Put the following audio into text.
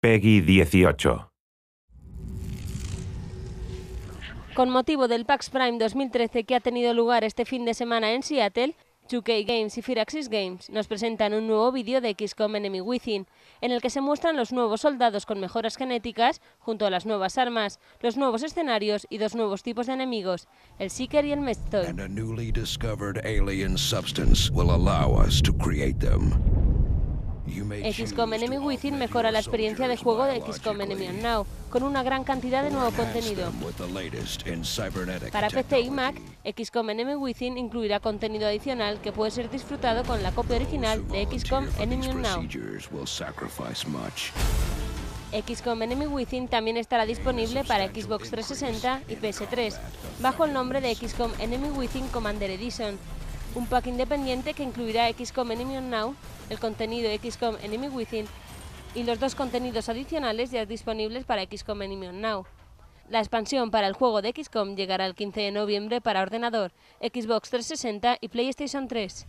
Peggy 18. Con motivo del PAX Prime 2013 que ha tenido lugar este fin de semana en Seattle, 2K Games y Firaxis Games nos presentan un nuevo vídeo de XCOM Enemy Within, en el que se muestran los nuevos soldados con mejoras genéticas, junto a las nuevas armas, los nuevos escenarios y dos nuevos tipos de enemigos, el Seeker y el Mestor. XCOM Enemy Within mejora la experiencia de juego de XCOM Enemy Now, con una gran cantidad de nuevo contenido. Para PC y Mac, XCOM Enemy Within incluirá contenido adicional que puede ser disfrutado con la copia original de XCOM Enemy Now. XCOM Enemy Within también estará disponible para Xbox 360 y PS3, bajo el nombre de XCOM Enemy Within Commander Edition, un pack independiente que incluirá XCOM Enemy on Now, el contenido XCOM Enemy Within y los dos contenidos adicionales ya disponibles para XCOM Enemy on Now. La expansión para el juego de XCOM llegará el 15 de noviembre para ordenador, Xbox 360 y PlayStation 3.